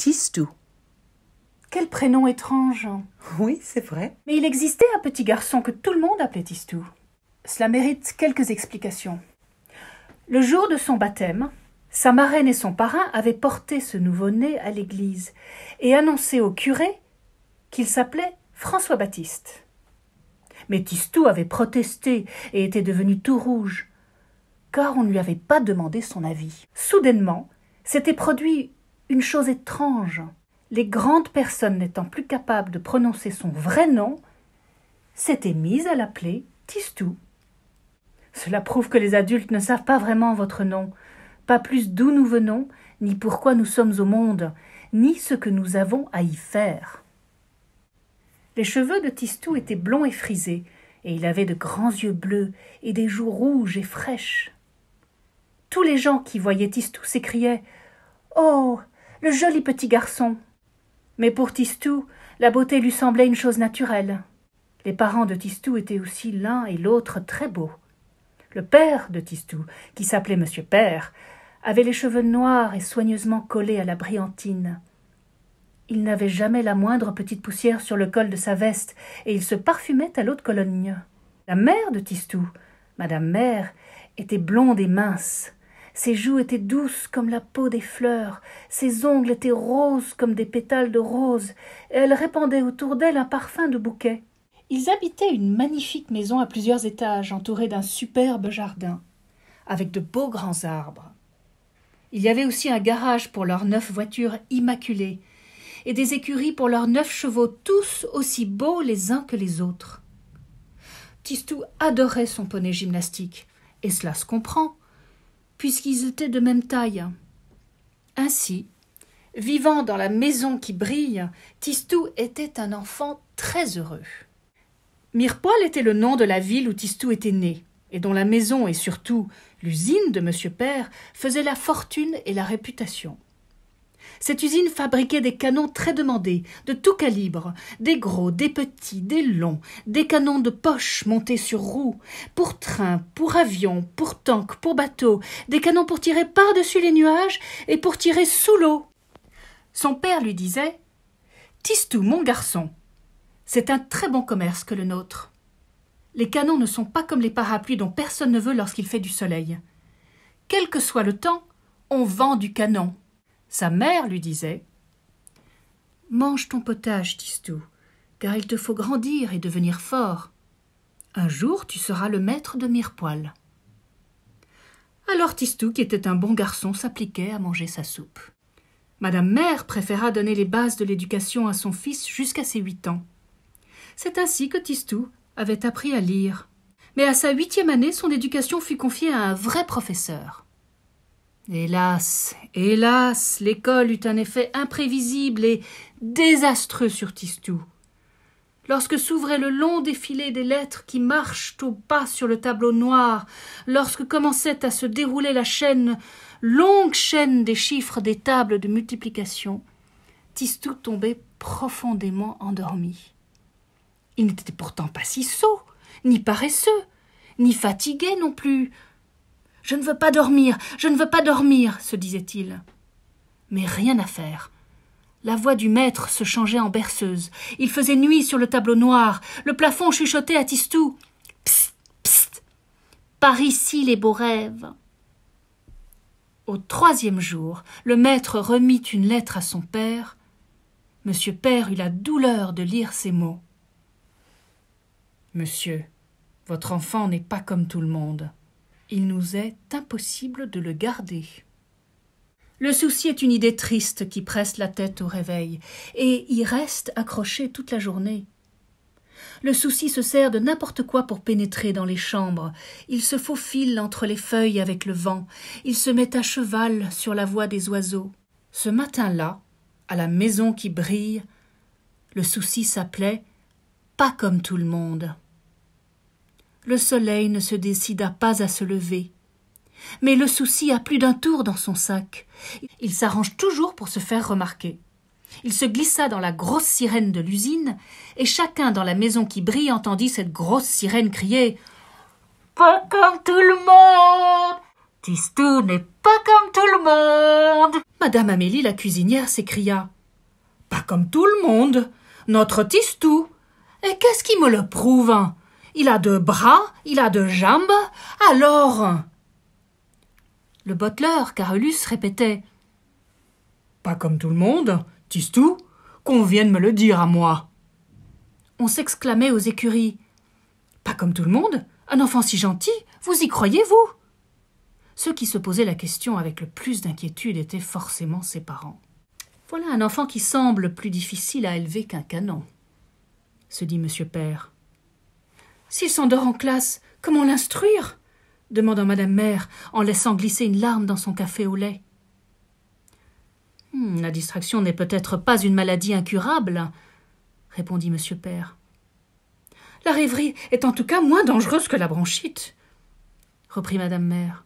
Tistou. Quel prénom étrange. Oui, c'est vrai. Mais il existait un petit garçon que tout le monde appelait Tistou. Cela mérite quelques explications. Le jour de son baptême, sa marraine et son parrain avaient porté ce nouveau-né à l'église et annoncé au curé qu'il s'appelait François-Baptiste. Mais Tistou avait protesté et était devenu tout rouge, car on ne lui avait pas demandé son avis. Soudainement, s'était produit une chose étrange. Les grandes personnes n'étant plus capables de prononcer son vrai nom, s'étaient mises à l'appeler Tistou. Cela prouve que les adultes ne savent pas vraiment votre nom, pas plus d'où nous venons, ni pourquoi nous sommes au monde, ni ce que nous avons à y faire. Les cheveux de Tistou étaient blonds et frisés, et il avait de grands yeux bleus et des joues rouges et fraîches. Tous les gens qui voyaient Tistou s'écriaient Oh le joli petit garçon. Mais pour Tistou, la beauté lui semblait une chose naturelle. Les parents de Tistou étaient aussi l'un et l'autre très beaux. Le père de Tistou, qui s'appelait Monsieur Père, avait les cheveux noirs et soigneusement collés à la brillantine. Il n'avait jamais la moindre petite poussière sur le col de sa veste, et il se parfumait à l'eau de Cologne. La mère de Tistou, Madame Mère, était blonde et mince. Ses joues étaient douces comme la peau des fleurs, ses ongles étaient roses comme des pétales de rose, et elle répandait autour d'elle un parfum de bouquet. Ils habitaient une magnifique maison à plusieurs étages, entourée d'un superbe jardin, avec de beaux grands arbres. Il y avait aussi un garage pour leurs neuf voitures immaculées, et des écuries pour leurs neuf chevaux, tous aussi beaux les uns que les autres. Tistou adorait son poney gymnastique, et cela se comprend puisqu'ils étaient de même taille. Ainsi, vivant dans la maison qui brille, Tistou était un enfant très heureux. Mirepoil était le nom de la ville où Tistou était né, et dont la maison et surtout l'usine de Monsieur Père faisaient la fortune et la réputation. Cette usine fabriquait des canons très demandés, de tout calibre, des gros, des petits, des longs, des canons de poche montés sur roues, pour train, pour avion, pour tank, pour bateau, des canons pour tirer par-dessus les nuages et pour tirer sous l'eau. Son père lui disait Tistou, mon garçon, c'est un très bon commerce que le nôtre. Les canons ne sont pas comme les parapluies dont personne ne veut lorsqu'il fait du soleil. Quel que soit le temps, on vend du canon. Sa mère lui disait Mange ton potage, Tistou, car il te faut grandir et devenir fort. Un jour tu seras le maître de Mirepoil. Alors Tistou, qui était un bon garçon, s'appliquait à manger sa soupe. Madame Mère préféra donner les bases de l'éducation à son fils jusqu'à ses huit ans. C'est ainsi que Tistou avait appris à lire. Mais à sa huitième année, son éducation fut confiée à un vrai professeur. Hélas, hélas, l'école eut un effet imprévisible et désastreux sur Tistou. Lorsque s'ouvrait le long défilé des lettres qui marchent au pas sur le tableau noir, lorsque commençait à se dérouler la chaîne, longue chaîne des chiffres des tables de multiplication, Tistou tombait profondément endormi. Il n'était pourtant pas si sot, ni paresseux, ni fatigué non plus. Je ne veux pas dormir, je ne veux pas dormir, se disait-il. Mais rien à faire. La voix du maître se changeait en berceuse. Il faisait nuit sur le tableau noir. Le plafond chuchotait à Tistou. Psst, psst. Par ici les beaux rêves. Au troisième jour, le maître remit une lettre à son père. Monsieur Père eut la douleur de lire ces mots. Monsieur, votre enfant n'est pas comme tout le monde il nous est impossible de le garder. Le souci est une idée triste qui presse la tête au réveil, et y reste accrochée toute la journée. Le souci se sert de n'importe quoi pour pénétrer dans les chambres. Il se faufile entre les feuilles avec le vent. Il se met à cheval sur la voie des oiseaux. Ce matin-là, à la maison qui brille, le souci s'appelait Pas comme tout le monde le soleil ne se décida pas à se lever. Mais le souci a plus d'un tour dans son sac. Il s'arrange toujours pour se faire remarquer. Il se glissa dans la grosse sirène de l'usine, et chacun dans la maison qui brille entendit cette grosse sirène crier Pas comme tout le monde Tistou n'est pas comme tout le monde Madame Amélie, la cuisinière, s'écria Pas comme tout le monde Notre Tistou Et qu'est-ce qui me le prouve hein il a deux bras, il a deux jambes, alors. Le bottleur Carolus, répétait. Pas comme tout le monde, Tistou, qu'on vienne me le dire à moi. On s'exclamait aux écuries. Pas comme tout le monde, un enfant si gentil, vous y croyez, vous Ceux qui se posaient la question avec le plus d'inquiétude étaient forcément ses parents. Voilà un enfant qui semble plus difficile à élever qu'un canon, se dit M. Père. S'il s'endort en classe, comment l'instruire demanda Madame Mère en laissant glisser une larme dans son café au lait. Hmm, la distraction n'est peut-être pas une maladie incurable, répondit Monsieur Père. La rêverie est en tout cas moins dangereuse que la bronchite, reprit Madame Mère.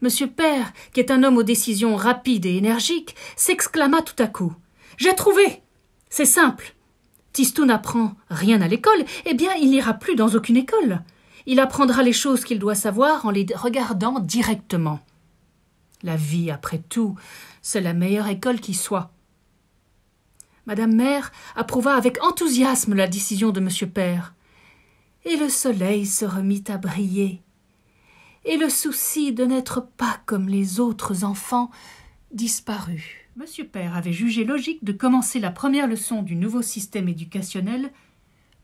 Monsieur Père, qui est un homme aux décisions rapides et énergiques, s'exclama tout à coup. J'ai trouvé. C'est simple. Si tout n'apprend rien à l'école, eh bien il n'ira plus dans aucune école. Il apprendra les choses qu'il doit savoir en les regardant directement. La vie, après tout, c'est la meilleure école qui soit. Madame Mère approuva avec enthousiasme la décision de Monsieur Père. Et le soleil se remit à briller. Et le souci de n'être pas comme les autres enfants disparut. Monsieur Père avait jugé logique de commencer la première leçon du nouveau système éducationnel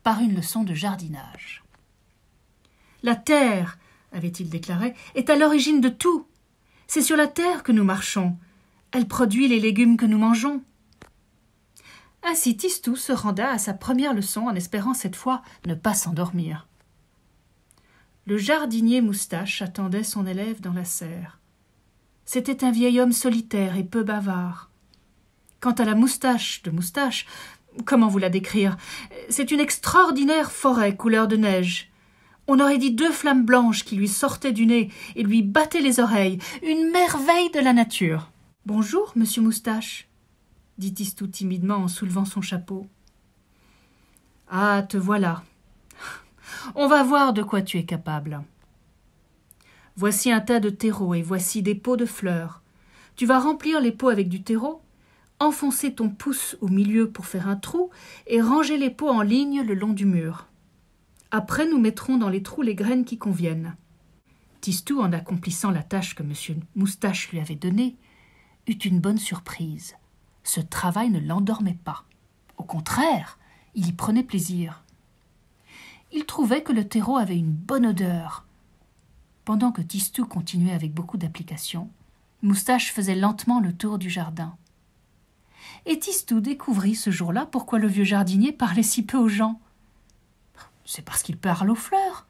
par une leçon de jardinage. La terre, avait-il déclaré, est à l'origine de tout. C'est sur la terre que nous marchons. Elle produit les légumes que nous mangeons. Ainsi Tistou se renda à sa première leçon en espérant cette fois ne pas s'endormir. Le jardinier moustache attendait son élève dans la serre. C'était un vieil homme solitaire et peu bavard. Quant à la moustache de moustache, comment vous la décrire C'est une extraordinaire forêt couleur de neige. On aurait dit deux flammes blanches qui lui sortaient du nez et lui battaient les oreilles. Une merveille de la nature. Bonjour, monsieur Moustache, dit Istou timidement en soulevant son chapeau. Ah, te voilà. On va voir de quoi tu es capable. Voici un tas de terreau et voici des pots de fleurs. Tu vas remplir les pots avec du terreau, enfoncer ton pouce au milieu pour faire un trou et ranger les pots en ligne le long du mur. Après, nous mettrons dans les trous les graines qui conviennent. Tistou, en accomplissant la tâche que M. Moustache lui avait donnée, eut une bonne surprise. Ce travail ne l'endormait pas. Au contraire, il y prenait plaisir. Il trouvait que le terreau avait une bonne odeur, pendant que Tistou continuait avec beaucoup d'application, Moustache faisait lentement le tour du jardin. Et Tistou découvrit ce jour-là pourquoi le vieux jardinier parlait si peu aux gens. C'est parce qu'il parle aux fleurs.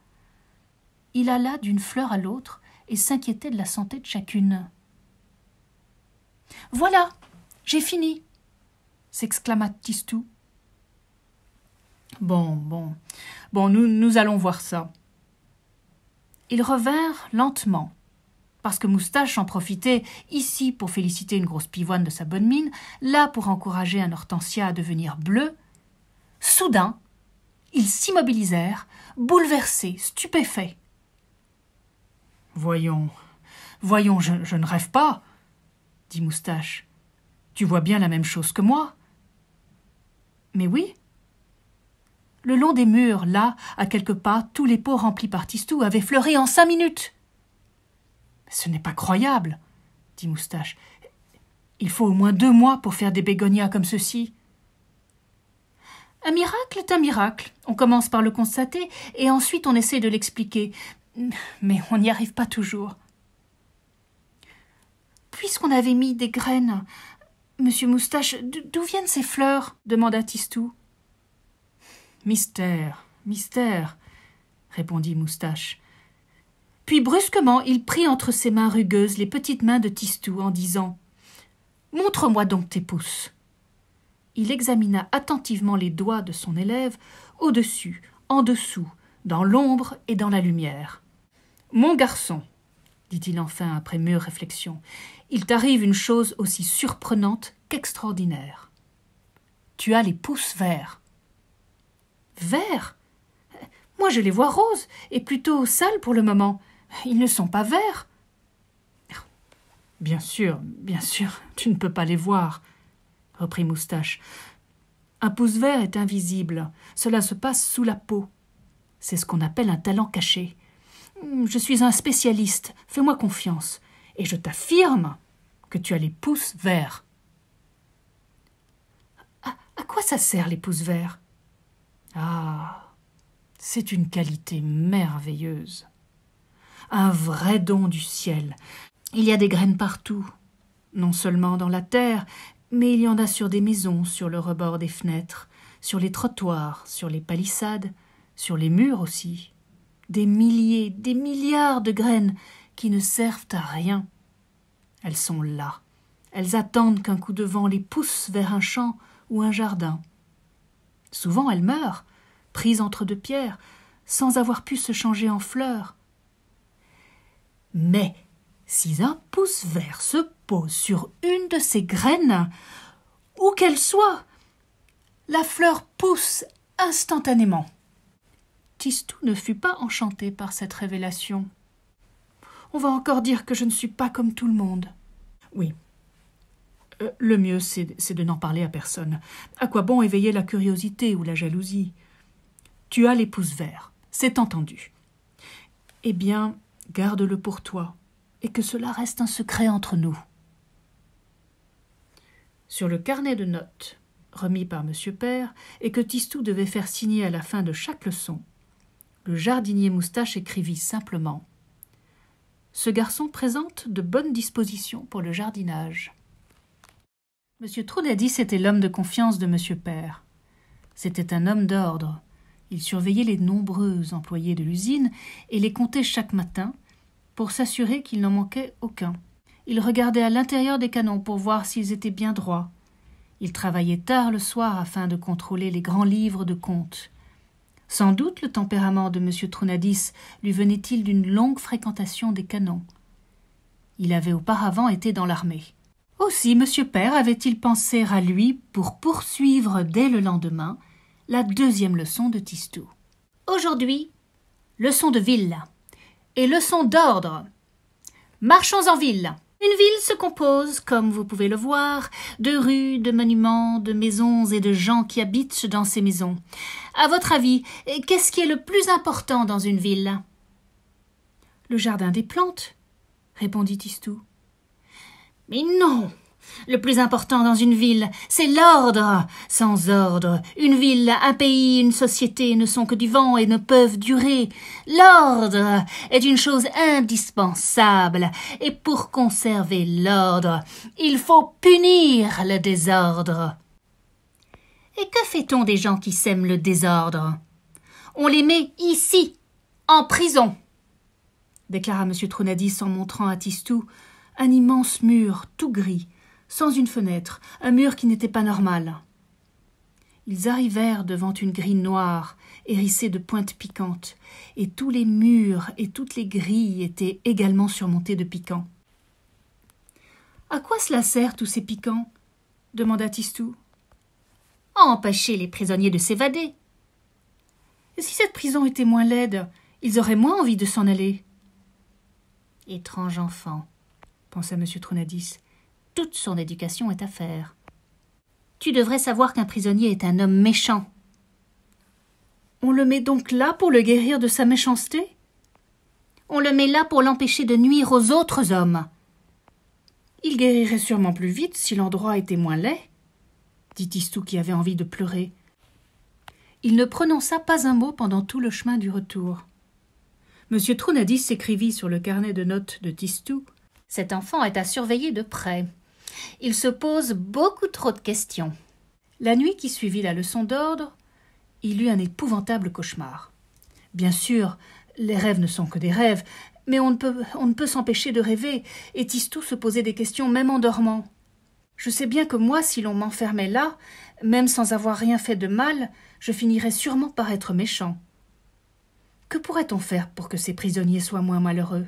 Il alla d'une fleur à l'autre et s'inquiétait de la santé de chacune. Voilà, j'ai fini s'exclama Tistou. Bon, bon, bon, nous, nous allons voir ça, ils revinrent lentement, parce que Moustache en profitait, ici pour féliciter une grosse pivoine de sa bonne mine, là pour encourager un hortensia à devenir bleu. Soudain, ils s'immobilisèrent, bouleversés, stupéfaits. Voyons, voyons, je, je ne rêve pas, dit Moustache. Tu vois bien la même chose que moi. Mais oui, le long des murs, là, à quelques pas, tous les pots remplis par Tistou avaient fleuri en cinq minutes. Ce n'est pas croyable, dit Moustache. Il faut au moins deux mois pour faire des bégonias comme ceci. Un miracle est un miracle. On commence par le constater et ensuite on essaie de l'expliquer. Mais on n'y arrive pas toujours. Puisqu'on avait mis des graines, monsieur Moustache, d'où viennent ces fleurs demanda Tistou. Mystère, mystère, répondit Moustache. Puis brusquement il prit entre ses mains rugueuses les petites mains de Tistou en disant Montre moi donc tes pouces. Il examina attentivement les doigts de son élève, au dessus, en dessous, dans l'ombre et dans la lumière. Mon garçon, dit-il enfin après mûre réflexion, il t'arrive une chose aussi surprenante qu'extraordinaire. Tu as les pouces verts. « Vert Moi, je les vois roses, et plutôt sales pour le moment. Ils ne sont pas verts. Bien sûr, bien sûr, tu ne peux pas les voir, reprit Moustache. Un pouce vert est invisible. Cela se passe sous la peau. C'est ce qu'on appelle un talent caché. Hmm, je suis un spécialiste, fais-moi confiance, et je t'affirme que tu as les pouces verts. à quoi ça sert les pouces verts ah. C'est une qualité merveilleuse. Un vrai don du ciel. Il y a des graines partout, non seulement dans la terre, mais il y en a sur des maisons, sur le rebord des fenêtres, sur les trottoirs, sur les palissades, sur les murs aussi. Des milliers, des milliards de graines qui ne servent à rien. Elles sont là. Elles attendent qu'un coup de vent les pousse vers un champ ou un jardin. Souvent elle meurt, prise entre deux pierres, sans avoir pu se changer en fleur. Mais si un pouce vert se pose sur une de ces graines, où qu'elle soit, la fleur pousse instantanément. Tistou ne fut pas enchanté par cette révélation. On va encore dire que je ne suis pas comme tout le monde. Oui, euh, le mieux, c'est de n'en parler à personne. À quoi bon éveiller la curiosité ou la jalousie Tu as les pouces verts, c'est entendu. Eh bien, garde-le pour toi, et que cela reste un secret entre nous. Sur le carnet de notes, remis par M. Père, et que Tistou devait faire signer à la fin de chaque leçon, le jardinier moustache écrivit simplement Ce garçon présente de bonnes dispositions pour le jardinage. M. Troudadis était l'homme de confiance de M. Père. C'était un homme d'ordre. Il surveillait les nombreux employés de l'usine et les comptait chaque matin pour s'assurer qu'il n'en manquait aucun. Il regardait à l'intérieur des canons pour voir s'ils étaient bien droits. Il travaillait tard le soir afin de contrôler les grands livres de comptes. Sans doute le tempérament de M. Trounadis lui venait-il d'une longue fréquentation des canons. Il avait auparavant été dans l'armée. Aussi Monsieur Père avait-il pensé à lui pour poursuivre dès le lendemain la deuxième leçon de Tistou. Aujourd'hui, leçon de ville et leçon d'ordre. Marchons en ville. Une ville se compose, comme vous pouvez le voir, de rues, de monuments, de maisons et de gens qui habitent dans ces maisons. À votre avis, qu'est-ce qui est le plus important dans une ville Le jardin des plantes, répondit Tistou. Mais non. Le plus important dans une ville, c'est l'ordre. Sans ordre, une ville, un pays, une société ne sont que du vent et ne peuvent durer. L'ordre est une chose indispensable, et pour conserver l'ordre, il faut punir le désordre. Et que fait-on des gens qui sèment le désordre On les met ici, en prison, déclara M. Trounadis en montrant à Tistou un immense mur, tout gris, sans une fenêtre, un mur qui n'était pas normal. Ils arrivèrent devant une grille noire, hérissée de pointes piquantes, et tous les murs et toutes les grilles étaient également surmontés de piquants. À quoi cela sert tous ces piquants demanda Tistou. À empêcher les prisonniers de s'évader. Et Si cette prison était moins laide, ils auraient moins envie de s'en aller. Étrange enfant, pensa M. Trounadis. Toute son éducation est à faire. Tu devrais savoir qu'un prisonnier est un homme méchant. On le met donc là pour le guérir de sa méchanceté On le met là pour l'empêcher de nuire aux autres hommes. Il guérirait sûrement plus vite si l'endroit était moins laid, dit Tistou qui avait envie de pleurer. Il ne prononça pas un mot pendant tout le chemin du retour. Monsieur Trounadis s'écrivit sur le carnet de notes de Tistou cet enfant est à surveiller de près. Il se pose beaucoup trop de questions. La nuit qui suivit la leçon d'ordre, il eut un épouvantable cauchemar. Bien sûr, les rêves ne sont que des rêves, mais on ne peut, on ne peut s'empêcher de rêver, et Tistou se posait des questions même en dormant. Je sais bien que moi, si l'on m'enfermait là, même sans avoir rien fait de mal, je finirais sûrement par être méchant. Que pourrait-on faire pour que ces prisonniers soient moins malheureux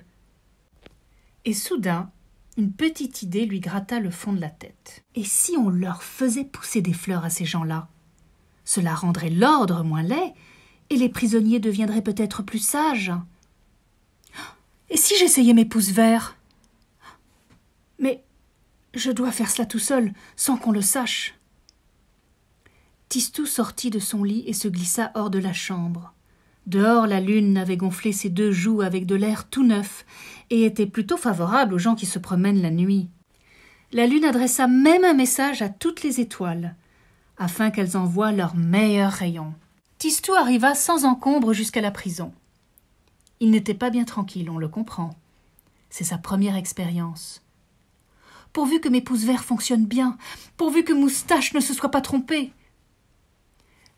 et soudain, une petite idée lui gratta le fond de la tête. Et si on leur faisait pousser des fleurs à ces gens-là Cela rendrait l'ordre moins laid, et les prisonniers deviendraient peut-être plus sages. Et si j'essayais mes pouces verts Mais je dois faire cela tout seul, sans qu'on le sache. Tistou sortit de son lit et se glissa hors de la chambre. Dehors, la lune avait gonflé ses deux joues avec de l'air tout neuf et était plutôt favorable aux gens qui se promènent la nuit. La lune adressa même un message à toutes les étoiles, afin qu'elles envoient leurs meilleurs rayons. Tistou arriva sans encombre jusqu'à la prison. Il n'était pas bien tranquille, on le comprend. C'est sa première expérience. Pourvu que mes pouces verts fonctionnent bien, pourvu que Moustache ne se soit pas trompé.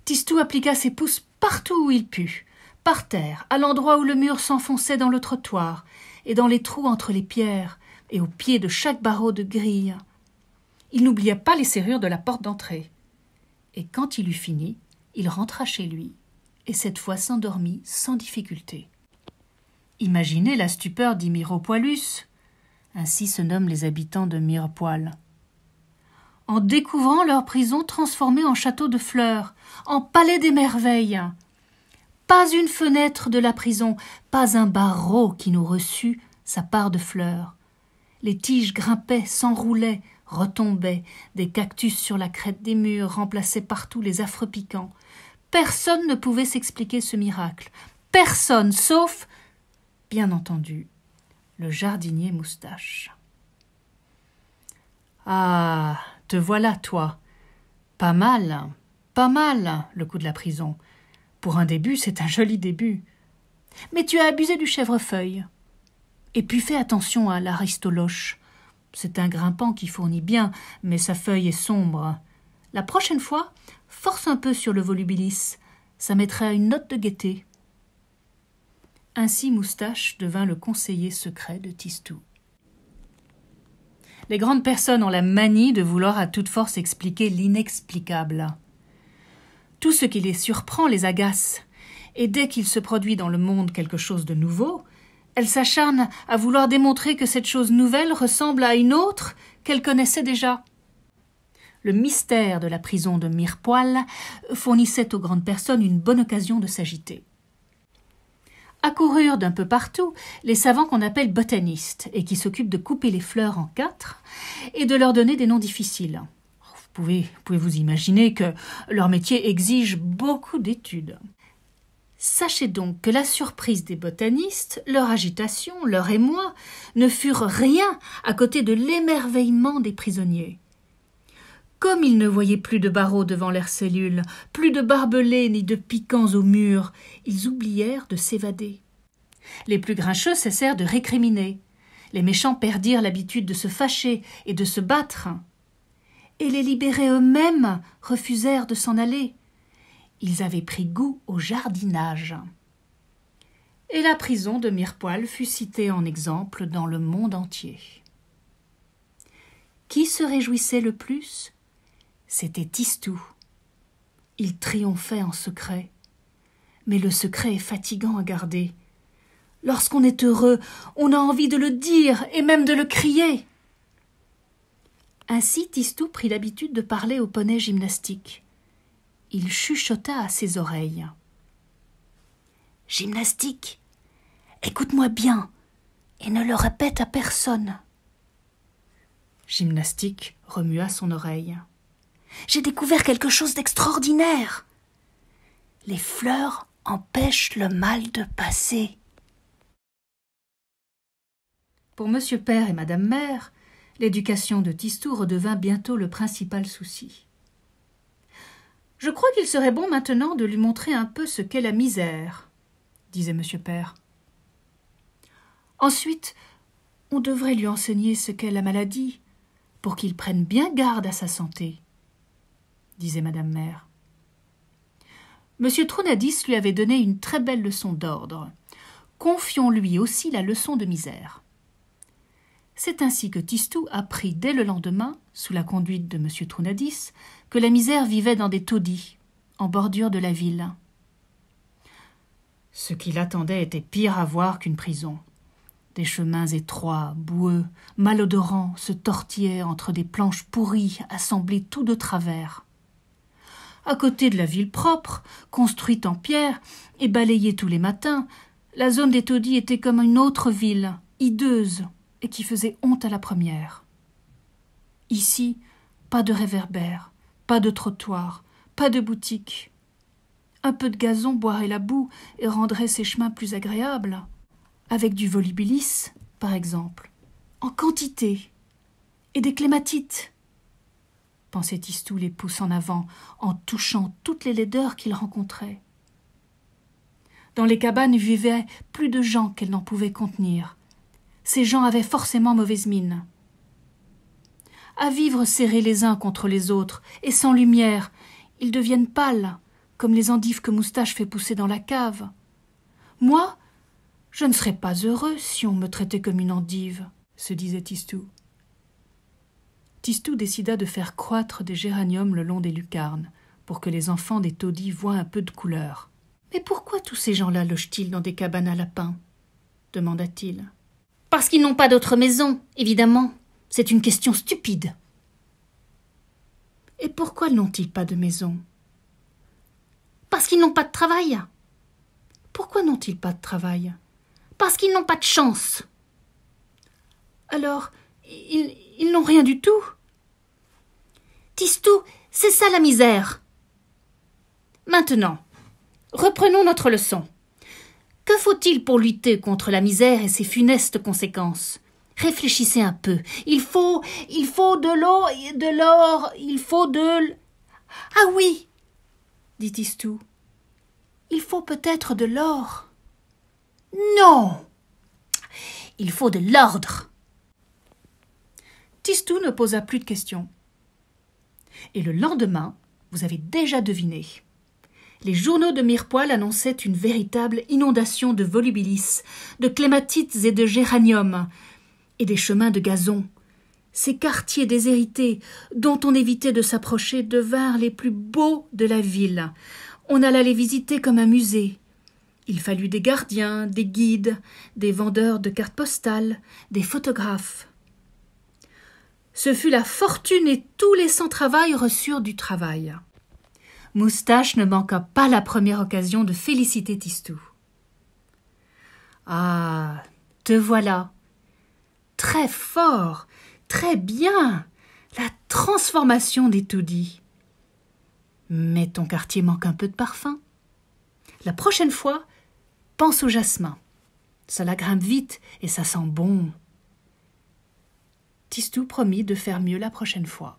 Tistou appliqua ses pouces partout où il put par terre, à l'endroit où le mur s'enfonçait dans le trottoir, et dans les trous entre les pierres, et au pied de chaque barreau de grille. Il n'oublia pas les serrures de la porte d'entrée. Et quand il eut fini, il rentra chez lui, et cette fois s'endormit sans difficulté. Imaginez la stupeur d'Imiropoilus. Ainsi se nomment les habitants de Mirepoil. En découvrant leur prison transformée en château de fleurs, en palais des merveilles, pas une fenêtre de la prison, pas un barreau qui nous reçut sa part de fleurs. Les tiges grimpaient, s'enroulaient, retombaient, des cactus sur la crête des murs remplaçaient partout les affreux piquants. Personne ne pouvait s'expliquer ce miracle. Personne, sauf, bien entendu, le jardinier moustache. Ah. Te voilà, toi. Pas mal, pas mal, le coup de la prison. Pour un début, c'est un joli début. Mais tu as abusé du chèvrefeuille. Et puis fais attention à l'aristoloche. C'est un grimpant qui fournit bien, mais sa feuille est sombre. La prochaine fois, force un peu sur le volubilis. Ça mettrait une note de gaieté. Ainsi Moustache devint le conseiller secret de Tistou. Les grandes personnes ont la manie de vouloir à toute force expliquer l'inexplicable. Tout ce qui les surprend les agace, et dès qu'il se produit dans le monde quelque chose de nouveau, elles s'acharnent à vouloir démontrer que cette chose nouvelle ressemble à une autre qu'elles connaissaient déjà. Le mystère de la prison de Mirepoil fournissait aux grandes personnes une bonne occasion de s'agiter. Accoururent d'un peu partout les savants qu'on appelle botanistes et qui s'occupent de couper les fleurs en quatre et de leur donner des noms difficiles pouvez, vous pouvez vous imaginer que leur métier exige beaucoup d'études. Sachez donc que la surprise des botanistes, leur agitation, leur émoi, ne furent rien à côté de l'émerveillement des prisonniers. Comme ils ne voyaient plus de barreaux devant leurs cellules, plus de barbelés ni de piquants aux murs, ils oublièrent de s'évader. Les plus grincheux cessèrent de récriminer. Les méchants perdirent l'habitude de se fâcher et de se battre et les libérés eux-mêmes refusèrent de s'en aller. Ils avaient pris goût au jardinage. Et la prison de Mirepoil fut citée en exemple dans le monde entier. Qui se réjouissait le plus C'était Tistou. Il triomphait en secret. Mais le secret est fatigant à garder. Lorsqu'on est heureux, on a envie de le dire et même de le crier. Ainsi Tistou prit l'habitude de parler au poney gymnastique. Il chuchota à ses oreilles. Gymnastique, écoute-moi bien et ne le répète à personne. Gymnastique remua son oreille. J'ai découvert quelque chose d'extraordinaire. Les fleurs empêchent le mal de passer. Pour Monsieur Père et Madame Mère, l'éducation de Tistou redevint bientôt le principal souci. Je crois qu'il serait bon maintenant de lui montrer un peu ce qu'est la misère, disait M. Père. Ensuite, on devrait lui enseigner ce qu'est la maladie, pour qu'il prenne bien garde à sa santé, disait Madame Mère. M. Tronadis lui avait donné une très belle leçon d'ordre. Confions-lui aussi la leçon de misère. C'est ainsi que Tistou apprit dès le lendemain, sous la conduite de M. Trounadis, que la misère vivait dans des taudis, en bordure de la ville. Ce qu'il attendait était pire à voir qu'une prison. Des chemins étroits, boueux, malodorants se tortillaient entre des planches pourries assemblées tout de travers. À côté de la ville propre, construite en pierre et balayée tous les matins, la zone des taudis était comme une autre ville, hideuse, et qui faisait honte à la première. Ici, pas de réverbère, pas de trottoir, pas de boutique. Un peu de gazon boirait la boue et rendrait ces chemins plus agréables. Avec du volubilis, par exemple, en quantité, et des clématites pensait Istou les pouces en avant, en touchant toutes les laideurs qu'il rencontrait. Dans les cabanes vivaient plus de gens qu'elle n'en pouvait contenir, ces gens avaient forcément mauvaise mine. À vivre serrés les uns contre les autres, et sans lumière, ils deviennent pâles, comme les endives que Moustache fait pousser dans la cave. Moi, je ne serais pas heureux si on me traitait comme une endive, se disait Tistou. Tistou décida de faire croître des géraniums le long des lucarnes, pour que les enfants des taudis voient un peu de couleur. Mais pourquoi tous ces gens-là logent-ils dans des cabanes à lapins demanda-t-il. Parce qu'ils n'ont pas d'autre maison, évidemment. C'est une question stupide. Et pourquoi n'ont-ils pas de maison Parce qu'ils n'ont pas de travail. Pourquoi n'ont-ils pas de travail Parce qu'ils n'ont pas de chance. Alors, ils, ils n'ont rien du tout. Tistou, c'est ça la misère. Maintenant, reprenons notre leçon. Que faut-il pour lutter contre la misère et ses funestes conséquences Réfléchissez un peu. Il faut, il faut de l'eau, de l'or, il faut de. Ah oui, dit Tistou, Il faut peut-être de l'or. Non. Il faut de l'ordre. Tistou ne posa plus de questions. Et le lendemain, vous avez déjà deviné. Les journaux de Mirepoil annonçaient une véritable inondation de volubilis, de clématites et de géraniums, et des chemins de gazon. Ces quartiers déshérités, dont on évitait de s'approcher, devinrent les plus beaux de la ville. On alla les visiter comme un musée. Il fallut des gardiens, des guides, des vendeurs de cartes postales, des photographes. Ce fut la fortune et tous les sans-travail reçurent du travail. Moustache ne manqua pas la première occasion de féliciter Tistou. Ah. Te voilà. Très fort. Très bien. La transformation des taudis. Mais ton quartier manque un peu de parfum. La prochaine fois, pense au jasmin. Cela grimpe vite et ça sent bon. Tistou promit de faire mieux la prochaine fois.